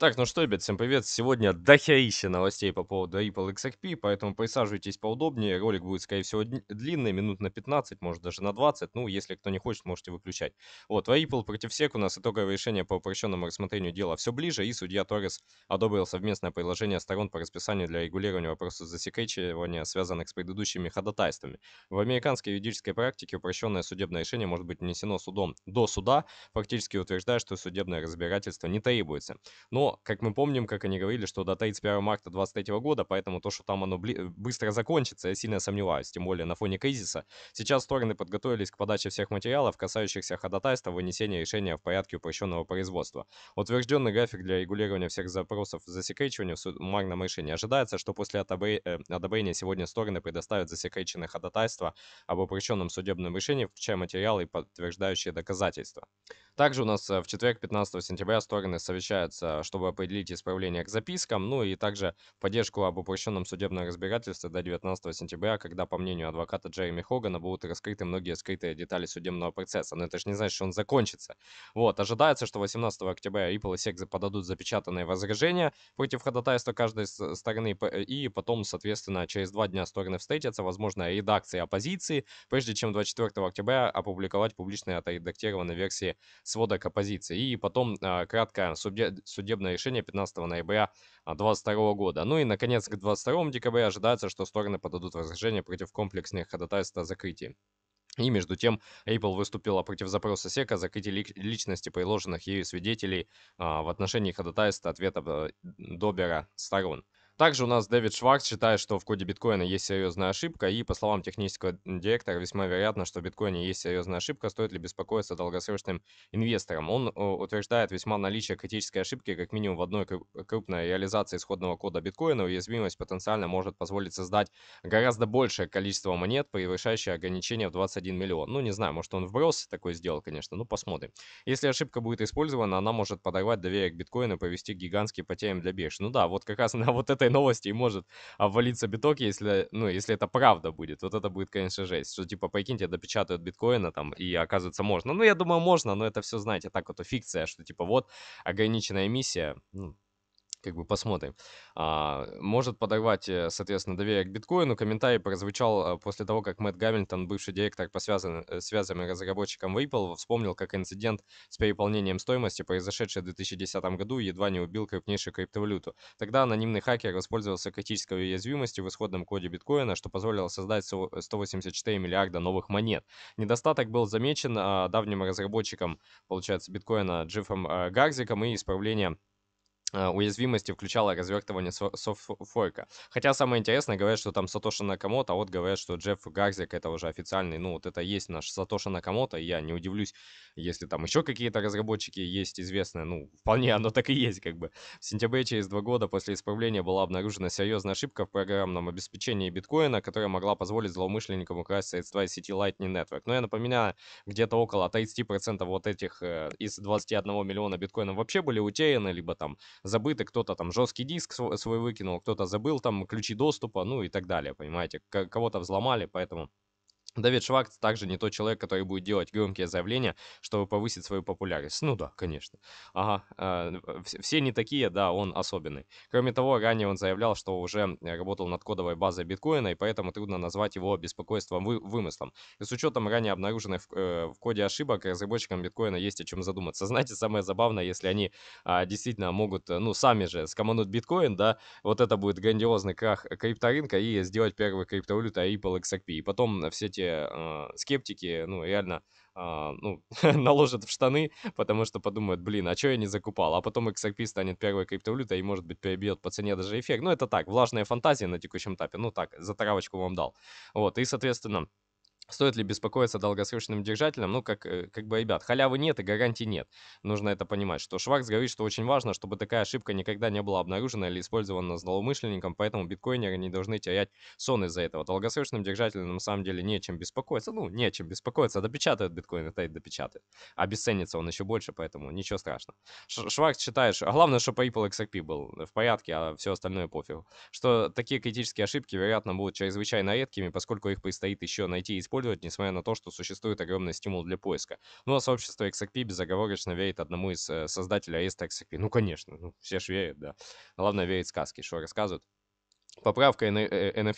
Так, ну что, ребят, всем привет. Сегодня дохерища новостей по поводу Ripple XRP, поэтому присаживайтесь поудобнее. Ролик будет, скорее всего, длинный, минут на 15, может даже на 20. Ну, если кто не хочет, можете выключать. Вот, в а Ripple против всех у нас итоговое решение по упрощенному рассмотрению дела все ближе, и судья Торрес одобрил совместное предложение сторон по расписанию для регулирования вопросов засекречивания, связанных с предыдущими ходатайствами. В американской юридической практике упрощенное судебное решение может быть внесено судом до суда, фактически утверждая, что судебное разбирательство не требуется. Но как мы помним, как они говорили, что до 31 марта 2023 года, поэтому то, что там оно э, быстро закончится, я сильно сомневаюсь, тем более на фоне кризиса. Сейчас стороны подготовились к подаче всех материалов, касающихся ходатайства вынесения решения в порядке упрощенного производства. Утвержденный график для регулирования всех запросов засекречивания в суммарном решении ожидается, что после э, одобрения сегодня стороны предоставят засекреченное ходатайства об упрощенном судебном решении, включая материалы и подтверждающие доказательства. Также у нас э, в четверг 15 сентября стороны совещаются, что чтобы определить исправление к запискам, ну и также поддержку об упрощенном судебном разбирательстве до 19 сентября, когда, по мнению адвоката Джереми Хогана, будут раскрыты многие скрытые детали судебного процесса. Но это же не значит, что он закончится. Вот, ожидается, что 18 октября Ripple и SEC подадут запечатанные возражения против ходатайства каждой стороны, и потом, соответственно, через два дня стороны встретятся, возможно, редакции оппозиции, прежде чем 24 октября опубликовать публичные отредактированные версии сводок оппозиции. И потом э, а, краткая судебная судебное решение 15 ноября 2022 а, года. Ну и, наконец, к 22 декабря ожидается, что стороны подадут возражение против комплексных ходатайств о закрытии. И между тем, Apple выступила против запроса Сека о закрытии личности приложенных ею свидетелей а, в отношении ходатайства ответа э, Добера сторон. Также у нас Дэвид Шварц считает, что в коде биткоина есть серьезная ошибка, и, по словам технического директора, весьма вероятно, что в биткоине есть серьезная ошибка, стоит ли беспокоиться долгосрочным инвесторам. Он э, утверждает весьма наличие критической ошибки, как минимум в одной крупной реализации исходного кода биткоина, уязвимость потенциально может позволить создать гораздо большее количество монет, превышающее ограничение в 21 миллион. Ну, не знаю, может он вброс такой сделал, конечно, ну посмотрим. Если ошибка будет использована, она может подорвать доверие к биткоину и повести к гигантским потерям для бирж. Ну да, вот как раз на вот этой новости и может обвалиться биток, если, ну, если это правда будет. Вот это будет, конечно, жесть. Что, типа, прикиньте, допечатают биткоина там, и оказывается можно. Ну, я думаю, можно, но это все, знаете, так вот фикция, что, типа, вот ограниченная эмиссия, ну, как бы посмотрим. А, может подорвать, э, соответственно, доверие к биткоину. Комментарий прозвучал э, после того, как Мэтт Гамильтон, бывший директор по связан, э, связям и разработчикам Ripple, вспомнил, как инцидент с переполнением стоимости, произошедший в 2010 году, едва не убил крупнейшую криптовалюту. Тогда анонимный хакер воспользовался критической уязвимостью в исходном коде биткоина, что позволило создать 184 миллиарда новых монет. Недостаток был замечен а, давним разработчиком, получается, биткоина Джифом Гарзиком и исправление Э, уязвимости включала развертывание софтфорка. Хотя самое интересное, говорят, что там Сатоши Накамото, а вот говорят, что Джефф Гарзик это уже официальный, ну вот это есть наш Сатоши Накамото, я не удивлюсь, если там еще какие-то разработчики есть известные, ну вполне оно так и есть как бы. В сентябре через два года после исправления была обнаружена серьезная ошибка в программном обеспечении биткоина, которая могла позволить злоумышленникам украсть средства из сети Lightning Network. Но я напоминаю, где-то около 30% вот этих э, из 21 миллиона биткоинов вообще были утеряны, либо там забыты, кто-то там жесткий диск свой выкинул, кто-то забыл там ключи доступа, ну и так далее, понимаете, кого-то взломали, поэтому Давид Шварц также не тот человек, который будет делать громкие заявления, чтобы повысить свою популярность. Ну да, конечно. Ага, э, все не такие, да, он особенный. Кроме того, ранее он заявлял, что уже э, работал над кодовой базой биткоина, и поэтому трудно назвать его беспокойством вы, вымыслом. И с учетом ранее обнаруженных в, э, в коде ошибок, разработчикам биткоина есть о чем задуматься. Знаете, самое забавное, если они э, действительно могут, э, ну, сами же скомануть биткоин, да, вот это будет грандиозный крах э, крипторынка и сделать первую криптовалюту Ripple XRP. И потом все эти эти э, скептики, ну, реально а, ну, наложат в штаны, потому что подумают, блин, а что я не закупал? А потом XRP станет первой криптовалютой и, может быть, перебьет по цене даже эффект. Ну, это так, влажная фантазия на текущем этапе. Ну, так, за травочку вам дал. Вот, и, соответственно, Стоит ли беспокоиться долгосрочным держателям? Ну, как, э, как бы, ребят, халявы нет и гарантий нет. Нужно это понимать, что Шварц говорит, что очень важно, чтобы такая ошибка никогда не была обнаружена или использована злоумышленником, поэтому биткоинеры не должны терять сон из-за этого. Долгосрочным держателям на самом деле нечем беспокоиться. Ну, нечем беспокоиться. Допечатают биткоин, это и допечатает. Обесценится он еще больше, поэтому ничего страшного. Ш считает, что... А, главное, чтобы Ripple XRP был в порядке, а все остальное пофигу. Что такие критические ошибки, вероятно, будут чрезвычайно редкими, поскольку их предстоит еще найти и использовать использовать, несмотря на то, что существует огромный стимул для поиска. Ну а сообщество XRP безоговорочно верит одному из э, создателей аиста XRP. Ну, конечно, ну, все же верят, да. Главное, верить сказки, что рассказывают. Поправка NFT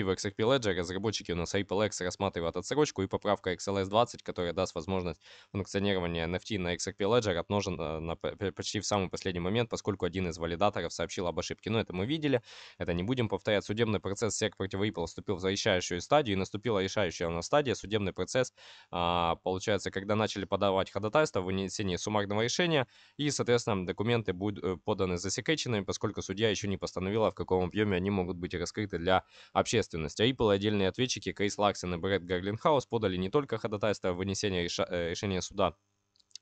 э, в XRP Ledger, разработчики у нас AppleX рассматривают отсрочку и поправка XLS20, которая даст возможность функционирования NFT на XRP Ledger отмножена э, на, почти в самый последний момент, поскольку один из валидаторов сообщил об ошибке. Но это мы видели, это не будем повторять. Судебный процесс SEC против Ripple вступил в завершающую стадию и наступила решающая на стадия. Судебный процесс, а, получается, когда начали подавать ходатайство в вынесении суммарного решения и, соответственно, документы будут э, поданы засекреченными, поскольку судья еще не постановила, в каком объеме они могут быть быть раскрыты для общественности. Ripple, а отдельные ответчики Кейс Ларсон и Брэд Гарлинхаус подали не только ходатайство о вынесении э, решения суда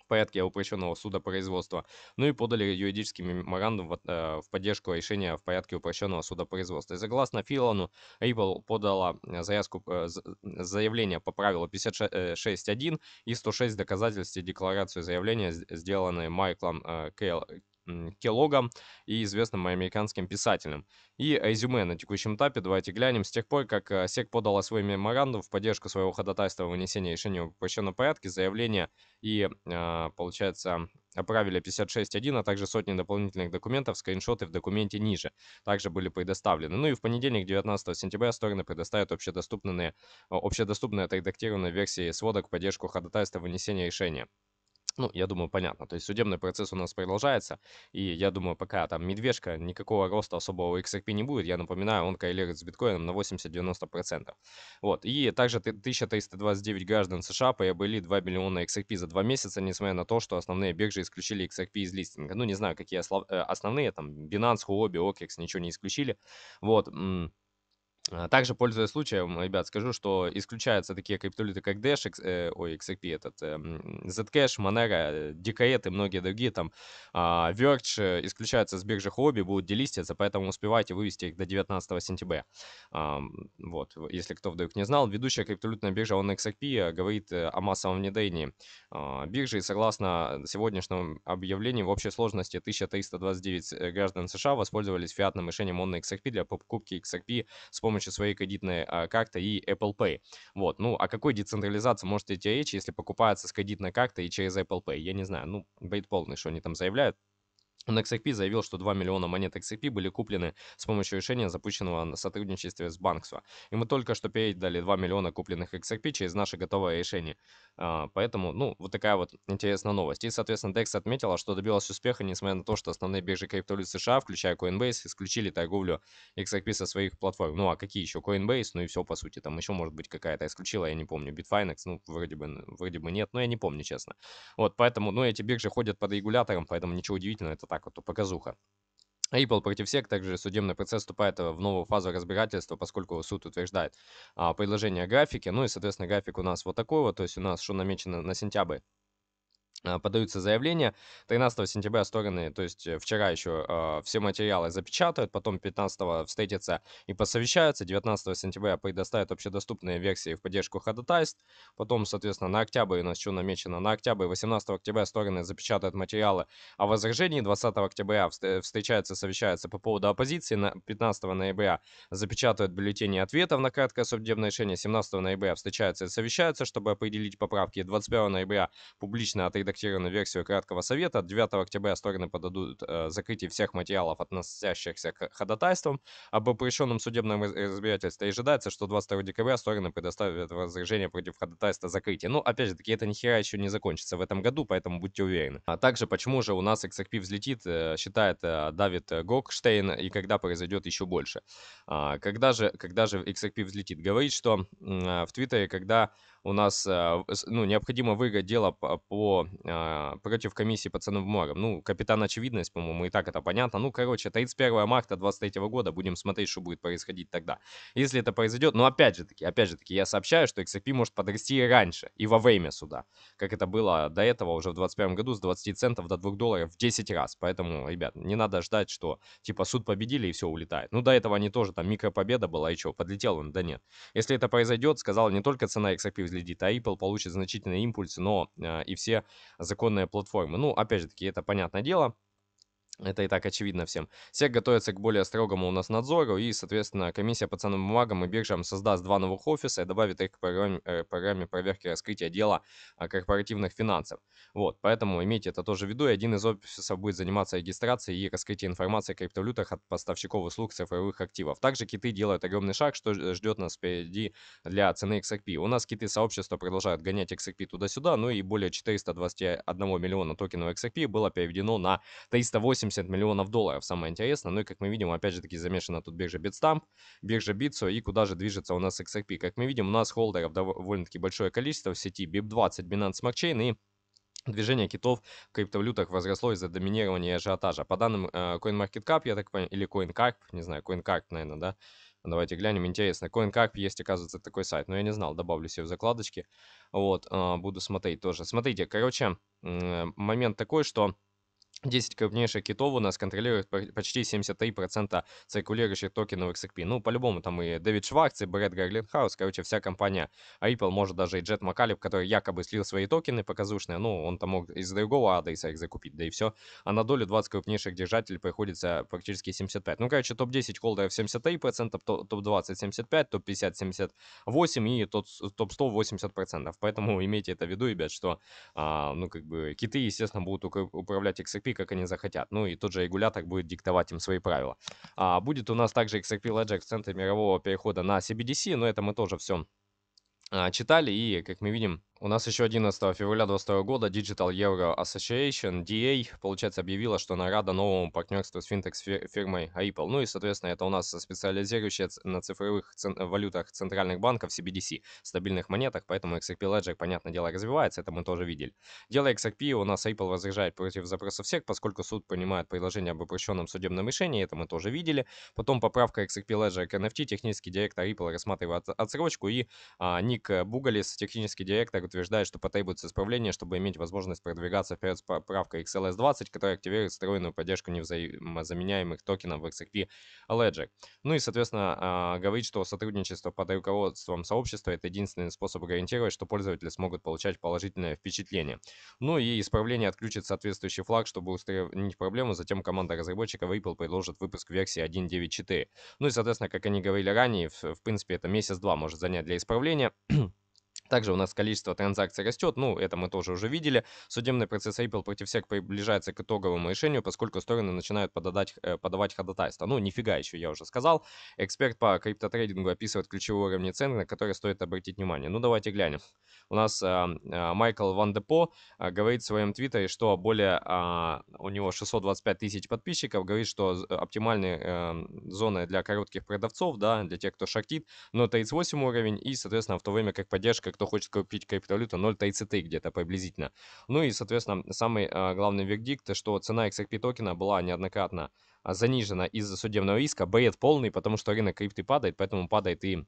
в порядке упрощенного судопроизводства, но и подали юридический меморандум в, э, в поддержку решения в порядке упрощенного судопроизводства. И согласно Филону, Ripple подала заявку, э, э заявление по правилу 56.1 э, и 106 доказательств и декларацию заявления, сделанные Майклом э, Келлогом и известным американским писателем. И резюме на текущем этапе давайте глянем. С тех пор, как э, СЕК подала свой меморандум в поддержку своего ходатайства о вынесении решения в упрощенном порядке, заявление и, а, получается, правиле 56.1, а также сотни дополнительных документов, скриншоты в документе ниже также были предоставлены. Ну и в понедельник, 19 сентября, стороны предоставят общедоступные, общедоступные отредактированные версии сводок в поддержку ходатайства вынесения решения. Ну, я думаю, понятно. То есть судебный процесс у нас продолжается, и я думаю, пока там медвежка, никакого роста особого XRP не будет. Я напоминаю, он коррелирует с биткоином на 80-90%. Вот. И также 1329 граждан США приобрели 2 миллиона XRP за 2 месяца, несмотря на то, что основные биржи исключили XRP из листинга. Ну, не знаю, какие э, основные, там, Binance, Huobi, OKEX ничего не исключили. Вот. А, также, пользуясь случаем, ребят, скажу, что исключаются такие криптовалюты, как Dash, X- э, ой, XRP этот, э, Zcash, Monero, э, и многие другие там, а, Verge, э, исключаются с биржи Хобби, будут делиститься, поэтому успевайте вывести их до 19 сентября. Ам, Вот, если кто вдруг не знал, ведущая криптовалютная биржа OnXRP э, говорит э, о массовом внедрении а, биржи, и согласно сегодняшнему объявлению, в общей сложности 1329 граждан США воспользовались фиатным решением OnXRP для покупки XRP с помощью помощью своей кредитной а, карты и Apple Pay. Вот, ну, о какой децентрализации может идти речь, если покупается с кредитной карты и через Apple Pay? Я не знаю, ну, бред полный, что они там заявляют, он XRP заявил, что 2 миллиона монет XRP были куплены с помощью решения, запущенного на сотрудничестве с Банксу. И мы только что передали 2 миллиона купленных XRP через наше готовое решение. А, поэтому, ну, вот такая вот интересная новость. И, соответственно, DEX отметила, что добилась успеха, несмотря на то, что основные биржи криптовалют США, включая Coinbase, исключили торговлю XRP со своих платформ. Ну, а какие еще? Coinbase, ну и все, по сути. Там еще, может быть, какая-то исключила, я не помню. Bitfinex, ну, вроде бы, вроде бы нет, но я не помню, честно. Вот, поэтому, ну, эти биржи ходят под регулятором, поэтому ничего удивительного, это так вот показуха. Ripple против всех также судебный процесс вступает в новую фазу разбирательства, поскольку суд утверждает а, предложение графики. Ну и, соответственно, график у нас вот такой вот, то есть у нас что намечено на сентябрь а, подаются заявления. 13 сентября стороны, то есть э, вчера еще э, а, все материалы запечатают, потом 15 встретятся и посовещаются, 19 сентября предоставят общедоступные версии в поддержку ходатайств, потом, соответственно, на октябрь у нас что намечено, на октябрь 18 октября стороны запечатают материалы о возражении, 20 октября встречаются, совещаются по поводу оппозиции, на 15 ноября запечатают бюллетени ответов на краткое судебное решение, 17 ноября встречаются и совещаются, чтобы определить поправки, 21 ноября публично отредактировать отредактированную версию краткого совета. 9 октября стороны подадут э, закрытие всех материалов, относящихся к ходатайствам. Об опрещенном судебном разбирательстве ожидается, что 22 декабря стороны предоставят возражение против ходатайства закрытия. Но ну, опять же таки, это нихера еще не закончится в этом году, поэтому будьте уверены. А также, почему же у нас XRP взлетит, э, считает э, Давид Гокштейн, и когда произойдет еще больше. А, когда, же, когда же XRP взлетит? Говорит, что э, в Твиттере, когда у нас ну, необходимо выиграть дело по, по а, против комиссии по ценным бумагам. Ну, капитан очевидность, по-моему, и так это понятно. Ну, короче, 31 марта 23 года, будем смотреть, что будет происходить тогда. Если это произойдет, ну, опять же таки, опять же таки, я сообщаю, что XRP может подрасти и раньше, и во время суда, как это было до этого уже в 21 году с 20 центов до 2 долларов в 10 раз. Поэтому, ребят, не надо ждать, что типа суд победили и все улетает. Ну, до этого они тоже там микропобеда была и что, подлетел он, да нет. Если это произойдет, сказал, не только цена XRP взлетит, а Apple получит значительные импульсы, но э, и все законная платформа. Ну, опять же таки, это понятное дело. Это и так очевидно всем. Все готовятся к более строгому у нас надзору, и, соответственно, комиссия по ценным бумагам и биржам создаст два новых офиса и добавит их к программе, э, программе проверки раскрытия дела а, корпоративных финансов. Вот, поэтому имейте это тоже в виду, и один из офисов будет заниматься регистрацией и раскрытием информации о криптовалютах от поставщиков услуг цифровых активов. Также киты делают огромный шаг, что ждет нас впереди для цены XRP. У нас киты сообщества продолжают гонять XRP туда-сюда, ну и более 421 миллиона токенов XRP было переведено на 308 80 миллионов долларов, самое интересное. Ну и как мы видим, опять же таки замешана тут биржа Bitstamp, биржа Bitso и куда же движется у нас XRP. Как мы видим, у нас холдеров довольно-таки большое количество в сети BIP20, Binance Smart Chain и Движение китов в криптовалютах возросло из-за доминирования и ажиотажа. По данным э, CoinMarketCap, я так понимаю, или CoinCarp, не знаю, CoinCarp, наверное, да? Давайте глянем, интересно. CoinCarp есть, оказывается, такой сайт, но я не знал, добавлю себе в закладочки. Вот, э, буду смотреть тоже. Смотрите, короче, э, момент такой, что 10 крупнейших китов у нас контролируют почти 73% циркулирующих токенов XRP. Ну, по-любому, там и Дэвид Шварц, и Брэд Гарлинхаус, короче, вся компания Ripple, а может, даже и Джет Макалип, который якобы слил свои токены показушные, ну, он там мог из другого адреса их закупить, да и все. А на долю 20 крупнейших держателей приходится практически 75. Ну, короче, топ-10 холдеров 73%, топ-20 75%, топ-50 78% и топ-100 80%. Поэтому имейте это в виду, ребят, что, а, ну, как бы, киты, естественно, будут управлять XRP XRP, как они захотят. Ну и тот же регулятор будет диктовать им свои правила. А, будет у нас также XRP Ledger в центре мирового перехода на CBDC, но это мы тоже все а, читали и, как мы видим, у нас еще 11 февраля 2022 года Digital Euro Association, DA, получается, объявила, что она рада новому партнерству с финтекс-фирмой Ripple. Ну и, соответственно, это у нас специализирующая на цифровых цен- валютах центральных банков CBDC, стабильных монетах, поэтому XRP Ledger, понятное дело, развивается, это мы тоже видели. Дело XRP у нас Ripple возражает против запросов всех, поскольку суд принимает предложение об упрощенном судебном решении, это мы тоже видели. Потом поправка XRP Ledger к NFT, технический директор Ripple рассматривает отсрочку, и а, Ник Бугалис, технический директор утверждает, что потребуется исправление, чтобы иметь возможность продвигаться вперед с поправкой XLS20, которая активирует встроенную поддержку невзаимозаменяемых токенов в XRP Ledger. Ну и, соответственно, а, говорит, что сотрудничество под руководством сообщества – это единственный способ гарантировать, что пользователи смогут получать положительное впечатление. Ну и исправление отключит соответствующий флаг, чтобы устранить проблему, затем команда разработчиков Ripple предложит выпуск версии 1.9.4. Ну и, соответственно, как они говорили ранее, в, в принципе, это месяц-два может занять для исправления. Также у нас количество транзакций растет, ну, это мы тоже уже видели. Судебный процесс Apple против всех приближается к итоговому решению, поскольку стороны начинают подадать, э, подавать ходатайство. Ну, нифига еще, я уже сказал. Эксперт по криптотрейдингу описывает ключевые уровни цен, на которые стоит обратить внимание. Ну, давайте глянем. У нас а, а, Майкл Ван Депо а, говорит в своем твиттере, что более, а, у него 625 тысяч подписчиков, говорит, что оптимальные а, зоны для коротких продавцов, да, для тех, кто шортит, но 38 уровень и, соответственно, в то время как поддержка, кто хочет купить криптовалюту, 0.33 где-то приблизительно. Ну и, соответственно, самый а, главный вердикт, что цена XRP токена была неоднократно а, занижена из-за судебного риска. Бред полный, потому что рынок крипты падает, поэтому падает и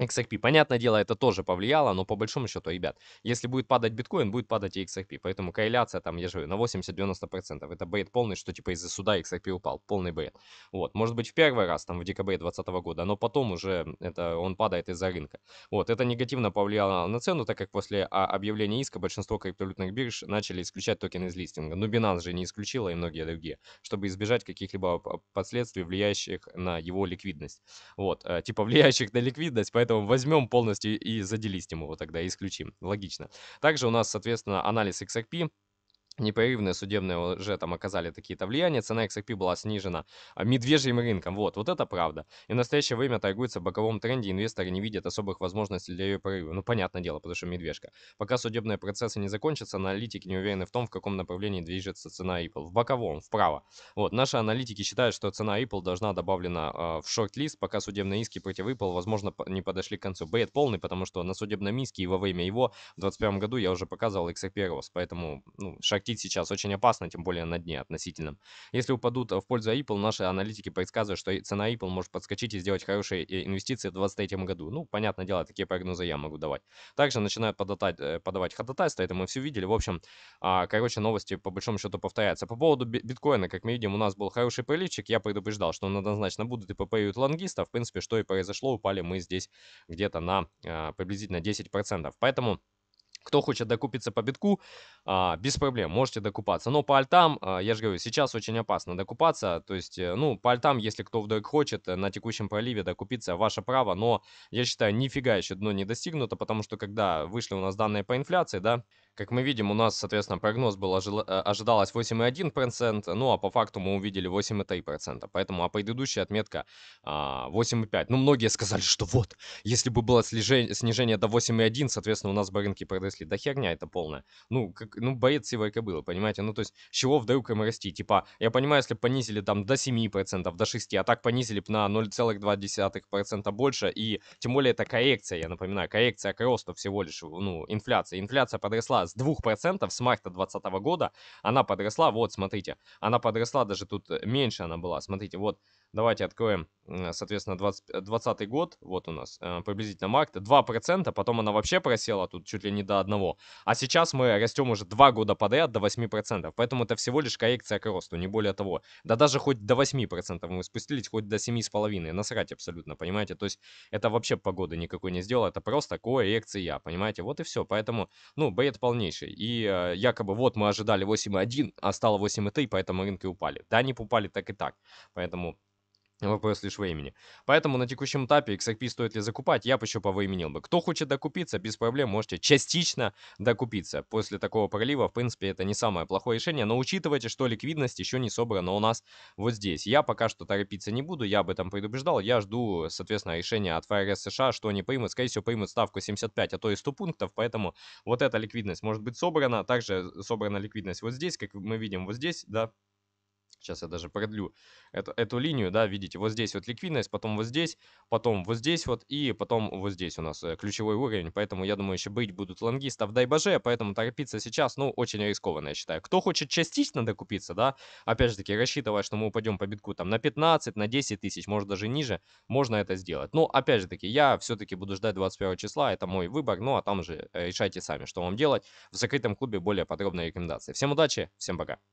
XRP, понятное дело, это тоже повлияло, но по большому счету, ребят, если будет падать биткоин, будет падать и XRP. Поэтому корреляция там, я же говорю, на 80-90%. Это бред полный, что типа из-за суда XRP упал. Полный бред. Вот, может быть, в первый раз, там, в декабре 2020 года, но потом уже это он падает из-за рынка. Вот, это негативно повлияло на цену, так как после а, объявления иска большинство криптовалютных бирж начали исключать токены из листинга. Но ну, Binance же не исключила и многие другие, чтобы избежать каких-либо а, последствий, влияющих на его ликвидность. Вот, э, типа влияющих на ликвидность, поэтому возьмем полностью и заделистим его тогда, исключим. Логично. Также у нас, соответственно, анализ XRP, непрерывное судебное лже там оказали такие-то влияния, цена XRP была снижена а, медвежьим рынком, вот, вот это правда. И в настоящее время торгуется в боковом тренде, инвесторы не видят особых возможностей для ее прорыва. Ну, понятное дело, потому что медвежка. Пока судебные процессы не закончатся, аналитики не уверены в том, в каком направлении движется цена Apple. В боковом, вправо. Вот, наши аналитики считают, что цена Apple должна добавлена э, в шорт-лист, пока судебные иски против Apple, возможно, не подошли к концу. Бейт полный, потому что на судебном иске и во время его в 2021 году я уже показывал XRP рост, поэтому, ну, шаг Шортить сейчас очень опасно, тем более на дне относительно. Если упадут э, в пользу Apple, наши аналитики предсказывают, что цена Apple может подскочить и сделать хорошие э, инвестиции в 2023 году. Ну, понятное дело, такие прогнозы я могу давать. Также начинают податать, э, подавать ходатайство, это мы все видели. В общем, а, короче, новости по большому счету повторяются. По поводу биткоина, как мы видим, у нас был хороший приливчик. Я предупреждал, что он однозначно будут и попают лонгиста. В принципе, что и произошло, упали мы здесь где-то на а, приблизительно 10%. Поэтому... Кто хочет докупиться по битку, а, без проблем, можете докупаться. Но по альтам, а, я же говорю, сейчас очень опасно докупаться. То есть, э, ну, по альтам, если кто вдруг хочет э, на текущем проливе докупиться, ваше право. Но я считаю, нифига еще дно не достигнуто, потому что когда вышли у нас данные по инфляции, да, как мы видим, у нас, соответственно, прогноз был, э, ожидалось 8,1%, ну а по факту мы увидели 8,3%, поэтому а предыдущая отметка 8,5%. А, ну, многие сказали, что вот, если бы было снижение, снижение до 8,1%, соответственно, у нас бы рынки выросли, да херня это полная. Ну, как, ну боец сивая кобыла, понимаете? Ну, то есть, с чего вдруг им расти? Типа, я понимаю, если бы понизили там до 7%, до 6%, а так понизили бы на 0,2% больше, и тем более это коррекция, я напоминаю, коррекция к росту всего лишь, ну, инфляция Инфляция подросла с 2% с марта 2020 года, она подросла, вот, смотрите, она подросла даже тут э, меньше она была, смотрите, вот, Давайте откроем, э, соответственно, 2020 год. Вот у нас э, приблизительно март. 2%, потом она вообще просела тут чуть ли не до одного. А сейчас мы растем уже два года подряд до 8%, поэтому это всего лишь коррекция к росту, не более того. Да даже хоть до 8% мы спустились, хоть до 7,5%, насрать абсолютно, понимаете? То есть это вообще погода никакой не сделала, это просто коррекция, понимаете? Вот и все, поэтому, ну, бред полнейший. И э, якобы вот мы ожидали 8,1, а стало 8,3, поэтому рынки упали. Да, не упали так и так, поэтому... Вопрос лишь времени. Поэтому на текущем этапе XRP стоит ли закупать, я бы еще повыменил бы. Кто хочет докупиться, без проблем можете частично докупиться. После такого пролива, в принципе, это не самое плохое решение, но учитывайте, что ликвидность еще не собрана у нас вот здесь. Я пока что торопиться не буду, я об этом предупреждал, я жду, соответственно, решения от ФРС США, что они примут. Скорее всего, примут ставку 75, а то и 100 пунктов, поэтому вот эта ликвидность может быть собрана. Также собрана ликвидность вот здесь, как мы видим вот здесь, да, сейчас я даже продлю эту, эту линию, да, видите, вот здесь вот ликвидность, потом вот здесь, потом вот здесь вот и потом вот здесь у нас э, ключевой уровень, поэтому я думаю, еще быть будут лонгистов, дай боже, поэтому торопиться сейчас, ну, очень рискованно, я считаю. Кто хочет частично докупиться, да, опять же таки, рассчитывая, что мы упадем по битку там на 15, на 10 тысяч, может даже ниже, можно это сделать. Но, опять же таки, я все-таки буду ждать 21 числа, это мой выбор, ну, а там же э, решайте сами, что вам делать. В закрытом клубе более подробные рекомендации. Всем удачи, всем пока.